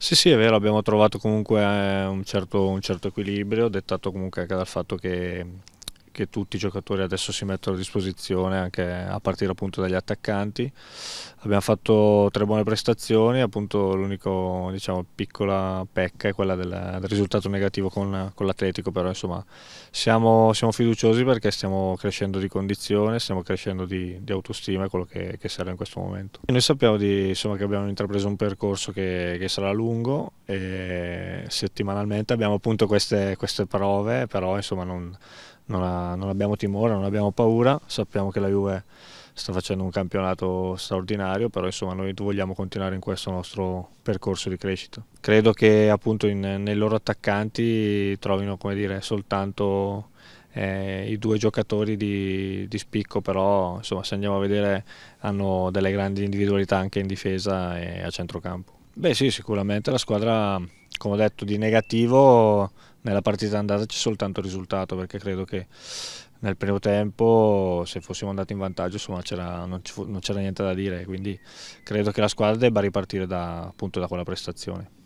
Sì, sì, è vero, abbiamo trovato comunque eh, un certo, un certo equilibrio, dettato comunque anche dal fatto che che tutti i giocatori adesso si mettono a disposizione anche a partire appunto dagli attaccanti. Abbiamo fatto tre buone prestazioni, appunto l'unica diciamo, piccola pecca è quella del, del risultato negativo con, con l'Atletico, però insomma siamo, siamo, fiduciosi perché stiamo crescendo di condizione, stiamo crescendo di, di autostima, quello che, che, serve in questo momento. E noi sappiamo di, insomma, che abbiamo intrapreso un percorso che, che sarà lungo e settimanalmente abbiamo appunto queste, queste prove, però insomma non non, ha, non abbiamo timore, non abbiamo paura, sappiamo che la Juve sta facendo un campionato straordinario, però insomma noi vogliamo continuare in questo nostro percorso di crescita. Credo che appunto in, nei loro attaccanti trovino come dire, soltanto eh, i due giocatori di, di, spicco, però insomma se andiamo a vedere hanno delle grandi individualità anche in difesa e a centrocampo. Beh sì, sicuramente la squadra, come ho detto, di negativo nella partita andata c'è soltanto il risultato perché credo che nel primo tempo se fossimo andati in vantaggio insomma, non, c'era, niente da dire quindi credo che la squadra debba ripartire da, appunto da quella prestazione